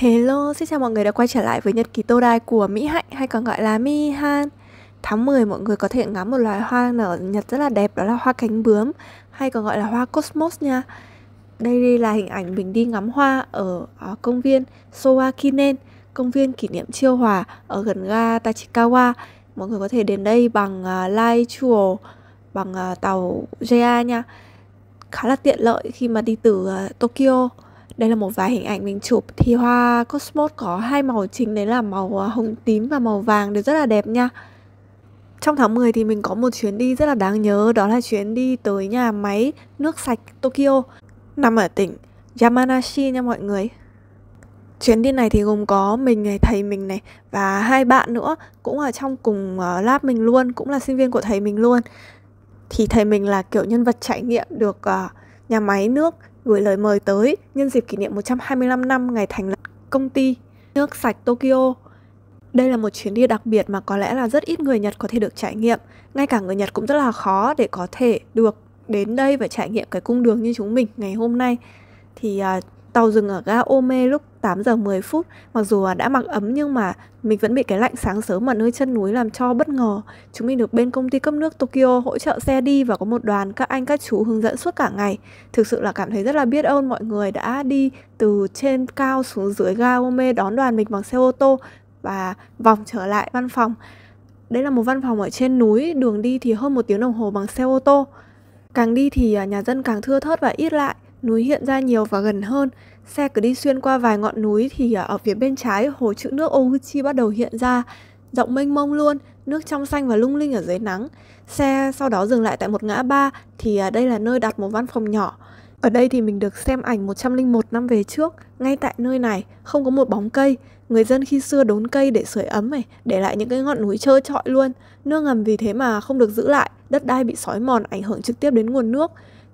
Hello, xin chào mọi người đã quay trở lại với nhật ký tô đai của Mỹ Hạnh hay còn gọi là Mi Han Tháng 10 mọi người có thể ngắm một loài hoa nở Nhật rất là đẹp đó là hoa cánh bướm hay còn gọi là hoa cosmos nha Đây là hình ảnh mình đi ngắm hoa ở ờ, công viên Soakinen, công viên kỷ niệm chiêu hòa ở gần ga Tachikawa Mọi người có thể đến đây bằng uh, Lai Chuo, bằng uh, tàu JR nha Khá là tiện lợi khi mà đi từ uh, Tokyo đây là một vài hình ảnh mình chụp Thì hoa Cosmos có hai màu chính Đấy là màu à, hồng tím và màu vàng Đều rất là đẹp nha trong tháng 10 thì mình có một chuyến đi rất là đáng nhớ Đó là chuyến đi tới nhà máy nước sạch Tokyo Nằm ở tỉnh Yamanashi nha mọi người Chuyến đi này thì gồm có mình này, thầy mình này Và hai bạn nữa cũng ở trong cùng à, lab mình luôn Cũng là sinh viên của thầy mình luôn Thì thầy mình là kiểu nhân vật trải nghiệm được à, nhà máy nước gửi lời mời tới nhân dịp kỷ niệm 125 năm ngày thành lập công ty nước sạch Tokyo. Đây là một chuyến đi đặc biệt mà có lẽ là rất ít người Nhật có thể được trải nghiệm. Ngay cả người Nhật cũng rất là khó để có thể được đến đây và trải nghiệm cái cung đường như chúng mình ngày hôm nay. Thì à, tàu dừng ở ga Ome lúc 8 giờ 10 phút Mặc dù đã mặc ấm nhưng mà mình vẫn bị cái lạnh sáng sớm mà nơi chân núi làm cho bất ngờ Chúng mình được bên công ty cấp nước Tokyo hỗ trợ xe đi và có một đoàn các anh các chú hướng dẫn suốt cả ngày Thực sự là cảm thấy rất là biết ơn mọi người đã đi từ trên cao xuống dưới ga Ome đón đoàn mình bằng xe ô tô và vòng trở lại văn phòng Đây là một văn phòng ở trên núi, đường đi thì hơn một tiếng đồng hồ bằng xe ô tô Càng đi thì à, nhà dân càng thưa thớt và ít lại, núi hiện ra nhiều và gần hơn Xe cứ đi xuyên qua vài ngọn núi thì à, ở phía bên trái hồ chữ nước Oguchi bắt đầu hiện ra, rộng mênh mông luôn, nước trong xanh và lung linh ở dưới nắng. Xe sau đó dừng lại tại một ngã ba thì à, đây là nơi đặt một văn phòng nhỏ. Ở đây thì mình được xem ảnh 101 năm về trước, ngay tại nơi này không có một bóng cây. Người dân khi xưa đốn cây để sưởi ấm này, để lại những cái ngọn núi trơ trọi luôn. Nước ngầm vì thế mà không được giữ lại, đất đai bị sói mòn ảnh hưởng trực tiếp đến nguồn nước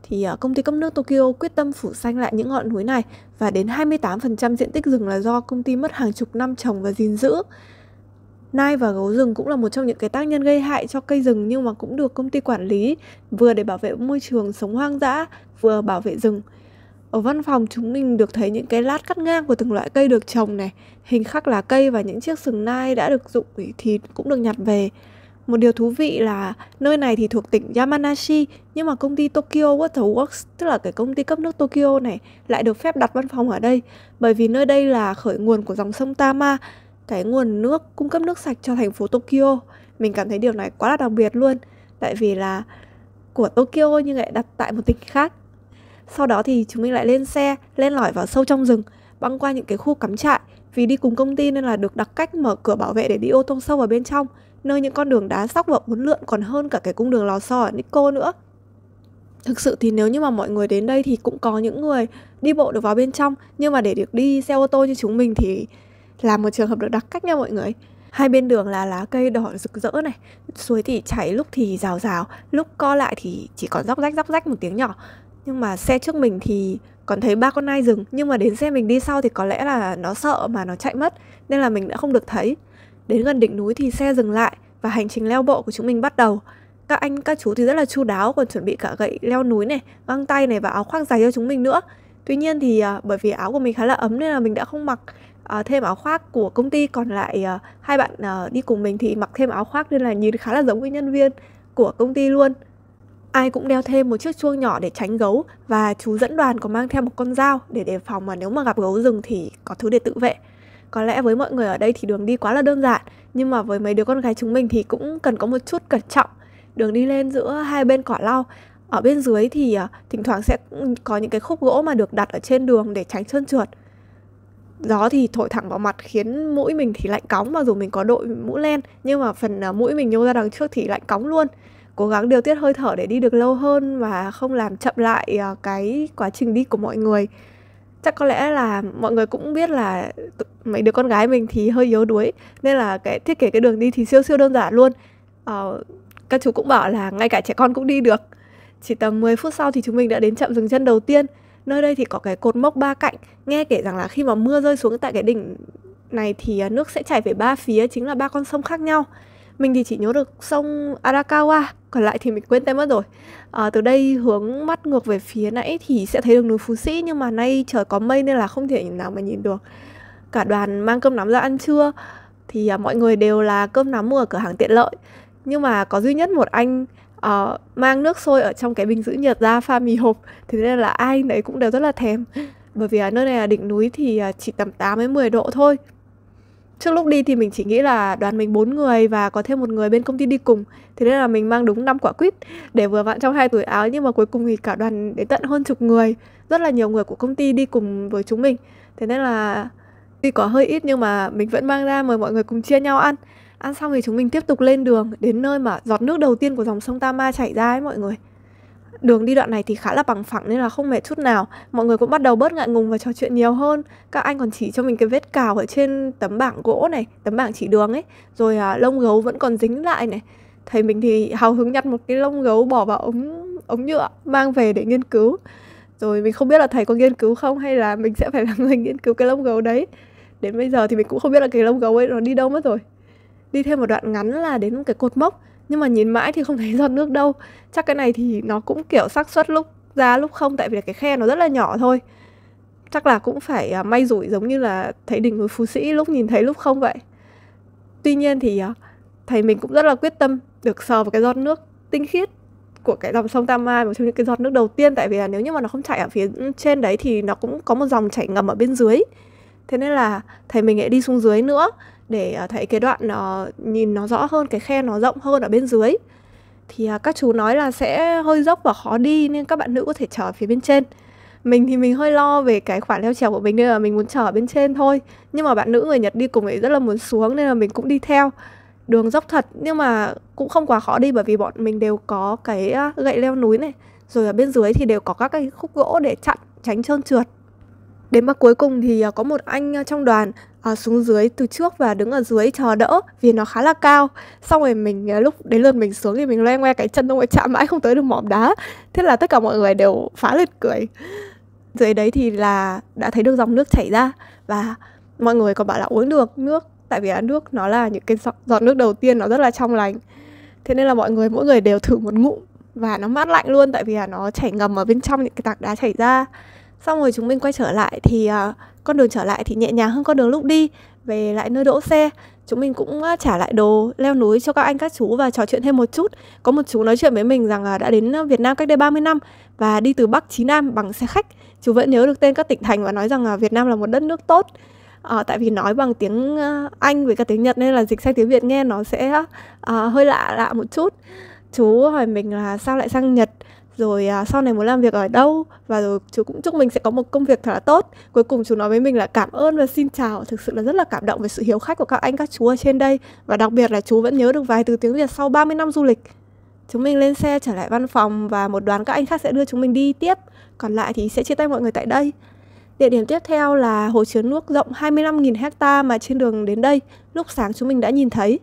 thì à, công ty cấp nước Tokyo quyết tâm phủ xanh lại những ngọn núi này và đến 28% diện tích rừng là do công ty mất hàng chục năm trồng và gìn giữ. Nai và gấu rừng cũng là một trong những cái tác nhân gây hại cho cây rừng nhưng mà cũng được công ty quản lý vừa để bảo vệ môi trường sống hoang dã, vừa bảo vệ rừng. Ở văn phòng chúng mình được thấy những cái lát cắt ngang của từng loại cây được trồng này, hình khắc lá cây và những chiếc sừng nai đã được dụng thì cũng được nhặt về. Một điều thú vị là nơi này thì thuộc tỉnh Yamanashi nhưng mà công ty Tokyo Waterworks, tức là cái công ty cấp nước Tokyo này lại được phép đặt văn phòng ở đây bởi vì nơi đây là khởi nguồn của dòng sông Tama, cái nguồn nước cung cấp nước sạch cho thành phố Tokyo. Mình cảm thấy điều này quá là đặc biệt luôn tại vì là của Tokyo nhưng lại đặt tại một tỉnh khác. Sau đó thì chúng mình lại lên xe, lên lỏi vào sâu trong rừng, băng qua những cái khu cắm trại vì đi cùng công ty nên là được đặt cách mở cửa bảo vệ để đi ô tô sâu vào bên trong nơi những con đường đá sóc và uốn lượn còn hơn cả cái cung đường lò xo ở Nico nữa. Thực sự thì nếu như mà mọi người đến đây thì cũng có những người đi bộ được vào bên trong nhưng mà để được đi xe ô tô như chúng mình thì là một trường hợp được đặc cách nha mọi người. Hai bên đường là lá cây đỏ rực rỡ này, suối thì chảy lúc thì rào rào, lúc co lại thì chỉ còn róc rách róc rách một tiếng nhỏ. Nhưng mà xe trước mình thì còn thấy ba con nai rừng nhưng mà đến xe mình đi sau thì có lẽ là nó sợ mà nó chạy mất nên là mình đã không được thấy Đến gần đỉnh núi thì xe dừng lại và hành trình leo bộ của chúng mình bắt đầu. Các anh, các chú thì rất là chu đáo còn chuẩn bị cả gậy leo núi này, găng tay này và áo khoác dày cho chúng mình nữa. Tuy nhiên thì à, bởi vì áo của mình khá là ấm nên là mình đã không mặc à, thêm áo khoác của công ty còn lại à, hai bạn à, đi cùng mình thì mặc thêm áo khoác nên là nhìn khá là giống với nhân viên của công ty luôn. Ai cũng đeo thêm một chiếc chuông nhỏ để tránh gấu và chú dẫn đoàn có mang theo một con dao để đề phòng mà nếu mà gặp gấu rừng thì có thứ để tự vệ có lẽ với mọi người ở đây thì đường đi quá là đơn giản nhưng mà với mấy đứa con gái chúng mình thì cũng cần có một chút cẩn trọng đường đi lên giữa hai bên cỏ lau ở bên dưới thì ờ, thỉnh thoảng sẽ có những cái khúc gỗ mà được đặt ở trên đường để tránh trơn trượt gió thì thổi thẳng vào mặt khiến mũi mình thì lạnh cóng mặc dù mình có đội mũ len nhưng mà phần ờ, mũi mình nhô ra đằng trước thì lạnh cóng luôn cố gắng điều tiết hơi thở để đi được lâu hơn và không làm chậm lại ờ, cái quá trình đi của mọi người chắc có lẽ là mọi người cũng biết là mấy đứa con gái mình thì hơi yếu đuối nên là cái thiết kế cái đường đi thì siêu siêu đơn giản luôn ờ, các chú cũng bảo là ngay cả trẻ con cũng đi được chỉ tầm 10 phút sau thì chúng mình đã đến chậm dừng chân đầu tiên nơi đây thì có cái cột mốc ba cạnh nghe kể rằng là khi mà mưa rơi xuống tại cái đỉnh này thì à, nước sẽ chảy về ba phía chính là ba con sông khác nhau mình thì chỉ nhớ được sông Arakawa còn lại thì mình quên tên mất rồi à, từ đây hướng mắt ngược về phía nãy thì sẽ thấy được núi Phú Sĩ nhưng mà nay trời có mây nên là không thể nào mà nhìn được cả đoàn mang cơm nắm ra ăn trưa thì à, mọi người đều là cơm nắm mua ở cửa hàng tiện lợi nhưng mà có duy nhất một anh uh, mang nước sôi ở trong cái bình giữ nhiệt ra pha mì hộp thế nên là ai nấy cũng đều rất là thèm bởi vì ở nơi này là đỉnh núi thì à, chỉ tầm 8 đến 10 độ thôi trước lúc đi thì mình chỉ nghĩ là đoàn mình bốn người và có thêm một người bên công ty đi cùng thế nên là mình mang đúng năm quả quýt để vừa vặn trong hai túi áo nhưng mà cuối cùng thì cả đoàn đến tận hơn chục người rất là nhiều người của công ty đi cùng với chúng mình thế nên là tuy có hơi ít nhưng mà mình vẫn mang ra mời mọi người cùng chia nhau ăn ăn xong thì chúng mình tiếp tục lên đường đến nơi mà giọt nước đầu tiên của dòng sông Tama chảy ra ấy mọi người Đường đi đoạn này thì khá là bằng phẳng nên là không mệt chút nào Mọi người cũng bắt đầu bớt ngại ngùng và trò chuyện nhiều hơn Các anh còn chỉ cho mình cái vết cào ở trên tấm bảng gỗ này Tấm bảng chỉ đường ấy Rồi à, lông gấu vẫn còn dính lại này Thầy mình thì hào hứng nhặt một cái lông gấu bỏ vào ống ống nhựa Mang về để nghiên cứu Rồi mình không biết là thầy có nghiên cứu không Hay là mình sẽ phải là người nghiên cứu cái lông gấu đấy Đến bây giờ thì mình cũng không biết là cái lông gấu ấy nó đi đâu mất rồi Đi thêm một đoạn ngắn là đến cái cột mốc nhưng mà nhìn mãi thì không thấy giọt nước đâu chắc cái này thì nó cũng kiểu xác suất lúc ra lúc không tại vì là cái khe nó rất là nhỏ thôi chắc là cũng phải uh, may rủi giống như là thấy đỉnh núi phú sĩ lúc nhìn thấy lúc không vậy tuy nhiên thì uh, thầy mình cũng rất là quyết tâm được sờ vào cái giọt nước tinh khiết của cái dòng sông Tam Mai một trong những cái giọt nước đầu tiên tại vì là nếu như mà nó không chảy ở phía ừ, trên đấy thì nó cũng có một dòng chảy ngầm ở bên dưới thế nên là thầy mình lại đi xuống dưới nữa để à, thấy cái đoạn ờ, nhìn nó rõ hơn cái khe nó rộng hơn ở bên dưới thì à, các chú nói là sẽ hơi dốc và khó đi nên các bạn nữ có thể chờ phía bên trên mình thì mình hơi lo về cái khoản leo trèo của mình nên là mình muốn chờ bên trên thôi nhưng mà bạn nữ người nhật đi cùng ấy rất là muốn xuống nên là mình cũng đi theo đường dốc thật nhưng mà cũng không quá khó đi bởi vì bọn mình đều có cái à, gậy leo núi này rồi ở bên dưới thì đều có các cái khúc gỗ để chặn tránh trơn trượt đến mà cuối cùng thì có một anh trong đoàn à, xuống dưới từ trước và đứng ở dưới chờ đỡ vì nó khá là cao xong rồi mình à, lúc đến lượt mình xuống thì mình loe ngoe cái chân ông ấy chạm mãi không tới được mỏm đá thế là tất cả mọi người đều phá lên cười dưới đấy thì là đã thấy được dòng nước chảy ra và mọi người còn bảo là uống được nước tại vì là nước nó là những cái giọt nước đầu tiên nó rất là trong lành thế nên là mọi người mỗi người đều thử một ngụm và nó mát lạnh luôn tại vì là nó chảy ngầm ở bên trong những cái tảng đá chảy ra xong rồi chúng mình quay trở lại thì uh, con đường trở lại thì nhẹ nhàng hơn con đường lúc đi về lại nơi đỗ xe chúng mình cũng trả lại đồ leo núi cho các anh các chú và trò chuyện thêm một chút có một chú nói chuyện với mình rằng là đã đến Việt Nam cách đây 30 năm và đi từ Bắc chí Nam bằng xe khách chú vẫn nhớ được tên các tỉnh thành và nói rằng là Việt Nam là một đất nước tốt à, tại vì nói bằng tiếng Anh với cả tiếng Nhật nên là dịch sang tiếng Việt nghe nó sẽ à, hơi lạ lạ một chút chú hỏi mình là sao lại sang Nhật rồi à, sau này muốn làm việc ở đâu và rồi chú cũng chúc mình sẽ có một công việc thật là tốt cuối cùng chú nói với mình là cảm ơn và xin chào thực sự là rất là cảm động về sự hiếu khách của các anh các chú ở trên đây và đặc biệt là chú vẫn nhớ được vài từ tiếng việt sau 30 năm du lịch chúng mình lên xe trở lại văn phòng và một đoàn các anh khác sẽ đưa chúng mình đi tiếp còn lại thì sẽ chia tay mọi người tại đây Địa điểm tiếp theo là hồ chứa nước rộng 25.000 hecta mà trên đường đến đây, lúc sáng chúng mình đã nhìn thấy.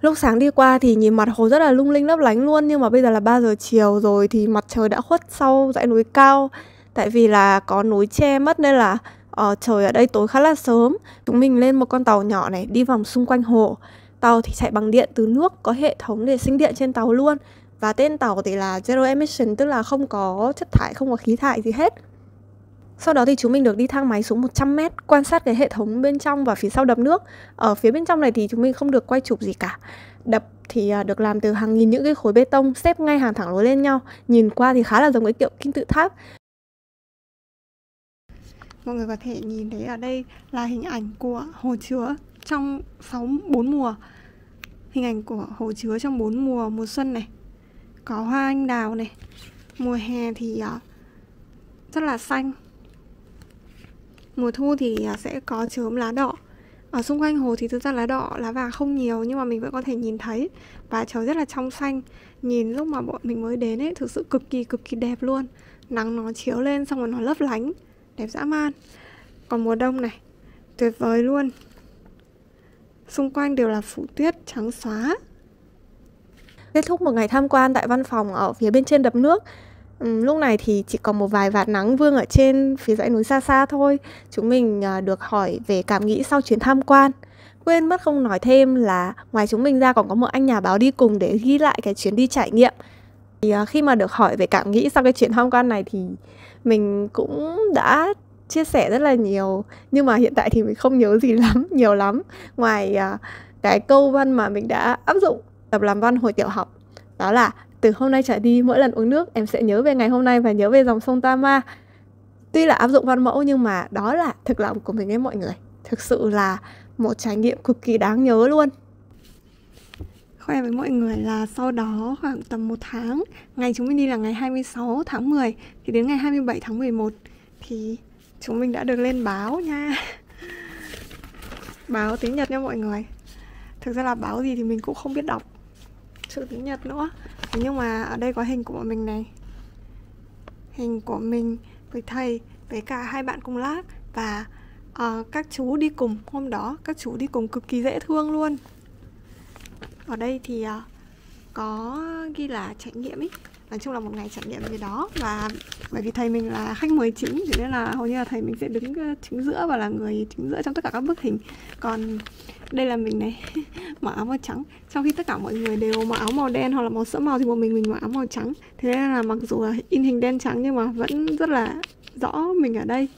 Lúc sáng đi qua thì nhìn mặt hồ rất là lung linh lấp lánh luôn Nhưng mà bây giờ là 3 giờ chiều rồi thì mặt trời đã khuất sau dãy núi cao Tại vì là có núi che mất nên là uh, trời ở đây tối khá là sớm Chúng mình lên một con tàu nhỏ này đi vòng xung quanh hồ Tàu thì chạy bằng điện từ nước, có hệ thống để sinh điện trên tàu luôn Và tên tàu thì là Zero Emission, tức là không có chất thải, không có khí thải gì hết sau đó thì chúng mình được đi thang máy xuống 100 mét quan sát cái hệ thống bên trong và phía sau đập nước. Ở phía bên trong này thì chúng mình không được quay chụp gì cả. Đập thì à, được làm từ hàng nghìn những cái khối bê tông xếp ngay hàng thẳng lối lên nhau. Nhìn qua thì khá là giống cái kiểu kinh tự tháp. Mọi người có thể nhìn thấy ở đây là hình ảnh của hồ chứa trong 6 4 mùa. Hình ảnh của hồ chứa trong 4 mùa mùa xuân này. Có hoa anh đào này. Mùa hè thì à, rất là xanh mùa thu thì à, sẽ có chớm lá đỏ ở xung quanh hồ thì thực ra lá đỏ lá vàng không nhiều nhưng mà mình vẫn có thể nhìn thấy và trời rất là trong xanh nhìn lúc mà bọn mình mới đến ấy thực sự cực kỳ cực kỳ đẹp luôn nắng nó chiếu lên xong rồi nó lấp lánh đẹp dã man còn mùa đông này tuyệt vời luôn xung quanh đều là phủ tuyết trắng xóa kết thúc một ngày tham quan tại văn phòng ở phía bên trên đập nước Ừ, lúc này thì chỉ còn một vài vạt nắng vương ở trên phía dãy núi xa xa thôi. Chúng mình à, được hỏi về cảm nghĩ sau chuyến tham quan. Quên mất không nói thêm là ngoài chúng mình ra còn có một anh nhà báo đi cùng để ghi lại cái chuyến đi trải nghiệm. Thì à, khi mà được hỏi về cảm nghĩ sau cái chuyến tham quan này thì mình cũng đã chia sẻ rất là nhiều nhưng mà hiện tại thì mình không nhớ gì lắm nhiều lắm ngoài à, cái câu văn mà mình đã áp dụng tập làm văn hồi tiểu học đó là từ hôm nay trở đi mỗi lần uống nước em sẽ nhớ về ngày hôm nay và nhớ về dòng sông Tama tuy là áp dụng văn mẫu nhưng mà đó là thực lòng của mình ấy mọi người thực sự là một trải nghiệm cực kỳ đáng nhớ luôn khoe với mọi người là sau đó khoảng tầm một tháng ngày chúng mình đi là ngày 26 tháng 10 thì đến ngày 27 tháng 11 thì chúng mình đã được lên báo nha báo tiếng Nhật nha mọi người thực ra là báo gì thì mình cũng không biết đọc chữ tiếng Nhật nữa nhưng mà ở đây có hình của bọn mình này hình của mình với thầy với cả hai bạn cùng lác và uh, các chú đi cùng hôm đó các chú đi cùng cực kỳ dễ thương luôn ở đây thì uh, có ghi là trải nghiệm ý nói chung là một ngày trải nghiệm gì đó và bởi vì thầy mình là khách mời chính cho nên là hầu như là thầy mình sẽ đứng ờ, chính giữa và là người chính giữa trong tất cả các bức hình còn đây là mình này mặc áo màu trắng trong khi tất cả mọi người đều mặc áo màu đen hoặc là màu sẫm màu thì một mình mình mặc áo màu trắng thế nên là mặc dù là in hình đen trắng nhưng mà vẫn rất là rõ mình ở đây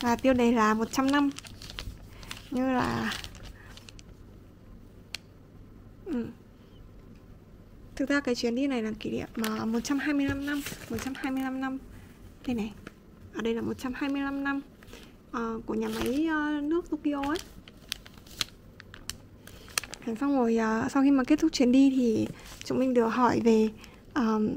và tiêu đề là 100 năm như là ừ. Thực ra cái chuyến đi này là kỷ niệm ờ, mà 125 năm 125 năm Đây này Ở đây là 125 năm uh, Của nhà máy uh, nước Tokyo ấy Xong rồi uh, sau khi mà kết thúc chuyến đi thì Chúng mình được hỏi về um,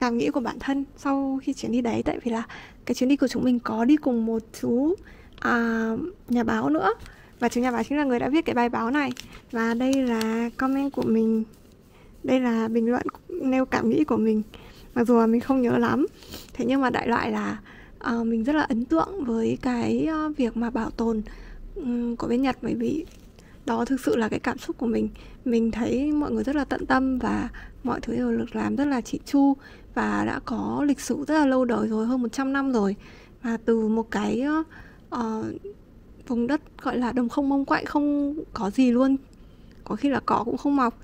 cảm nghĩ của bản thân sau khi chuyến đi đấy tại vì là cái chuyến đi của chúng mình có đi cùng một chú à, nhà báo nữa và chú nhà báo chính là người đã viết cái bài báo này và đây là comment của mình đây là bình luận nêu cảm nghĩ của mình mặc dù là mình không nhớ lắm thế nhưng mà đại loại là uh, mình rất là ấn tượng với cái uh, việc mà bảo tồn um, của bên nhật bởi vì đó thực sự là cái cảm xúc của mình mình thấy mọi người rất là tận tâm và mọi thứ đều được làm rất là chỉ chu và đã có lịch sử rất là lâu đời rồi hơn 100 năm rồi và từ một cái uh, vùng đất gọi là đồng không mông quậy không có gì luôn có khi là cỏ cũng không mọc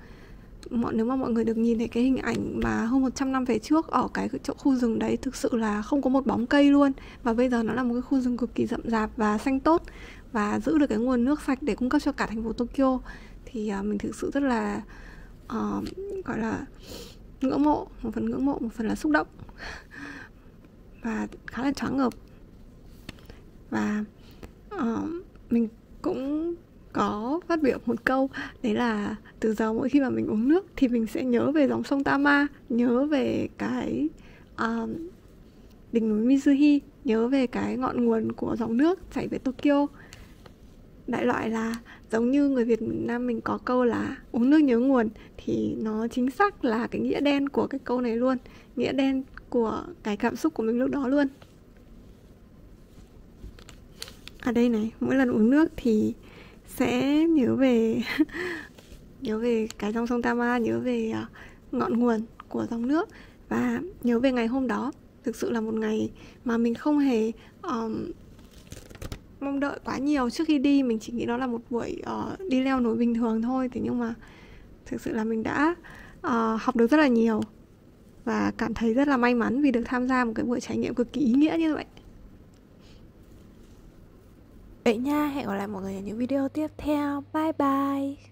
mọi nếu mà mọi người được nhìn thấy cái hình ảnh mà hơn 100 năm về trước ở cái chỗ khu rừng đấy thực sự là không có một bóng cây luôn và bây giờ nó là một cái khu rừng cực kỳ rậm rạp và xanh tốt và giữ được cái nguồn nước sạch để cung cấp cho cả thành phố Tokyo thì uh, mình thực sự rất là uh, gọi là ngưỡng mộ một phần ngưỡng mộ một phần là xúc động và khá là choáng ngợp và uh, mình cũng có phát biểu một câu đấy là từ giờ mỗi khi mà mình uống nước thì mình sẽ nhớ về dòng sông Tama nhớ về cái um, đỉnh núi Mizuhi nhớ về cái ngọn nguồn của dòng nước chảy về Tokyo đại loại là giống như người Việt Nam mình có câu là uống nước nhớ nguồn thì nó chính xác là cái nghĩa đen của cái câu này luôn nghĩa đen của cái cảm xúc của mình lúc đó luôn ở à, đây này mỗi lần uống nước thì sẽ nhớ về nhớ về cái dòng sông Tama nhớ về à, ngọn nguồn của dòng nước và nhớ về ngày hôm đó thực sự là một ngày mà mình không hề um, mong đợi quá nhiều trước khi đi mình chỉ nghĩ đó là một buổi uh, đi leo núi bình thường thôi thế nhưng mà thực sự là mình đã uh, học được rất là nhiều và cảm thấy rất là may mắn vì được tham gia một cái buổi trải nghiệm cực kỳ ý nghĩa như vậy Vậy nha, hẹn gặp lại mọi người ở những video tiếp theo. Bye bye.